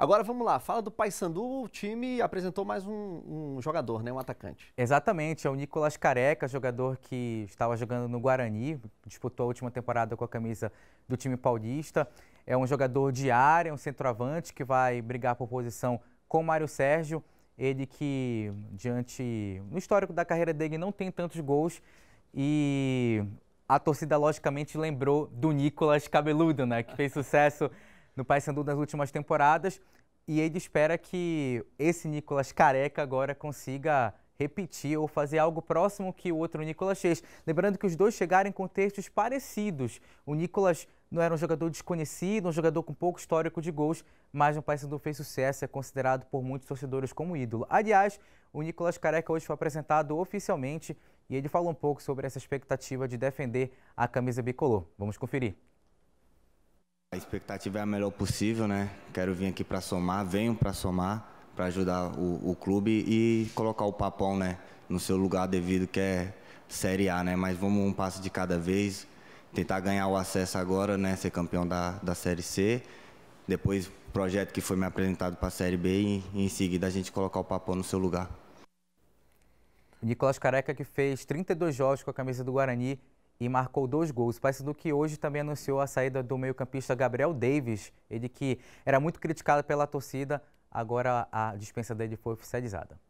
Agora vamos lá, fala do Paysandu, o time apresentou mais um, um, jogador, né, um atacante. Exatamente, é o Nicolas Careca, jogador que estava jogando no Guarani, disputou a última temporada com a camisa do time paulista. É um jogador de área, um centroavante que vai brigar por posição com o Mário Sérgio. Ele que, diante no histórico da carreira dele, não tem tantos gols e a torcida logicamente lembrou do Nicolas Cabeludo, né, que fez sucesso no Paysandu nas últimas temporadas. E ele espera que esse Nicolas Careca agora consiga repetir ou fazer algo próximo que o outro Nicolas fez. Lembrando que os dois chegaram em contextos parecidos. O Nicolas não era um jogador desconhecido, um jogador com pouco histórico de gols, mas no Paysandu fez sucesso, é considerado por muitos torcedores como ídolo. Aliás, o Nicolas Careca hoje foi apresentado oficialmente e ele falou um pouco sobre essa expectativa de defender a camisa bicolor. Vamos conferir expectativa é a melhor possível, né? Quero vir aqui para somar, venho para somar, para ajudar o, o, clube e colocar o Papão, né, no seu lugar devido que é Série A, né? Mas vamos um passo de cada vez, tentar ganhar o acesso agora, né, ser campeão da, da Série C, depois projeto que foi me apresentado para a Série B e, e em seguida a gente colocar o Papão no seu lugar. Nicolás Careca, que fez 32 jogos com a camisa do Guarani e marcou dois gols. Parece do que hoje também anunciou a saída do meio-campista Gabriel Davis, ele que era muito criticado pela torcida, agora a dispensa dele foi oficializada.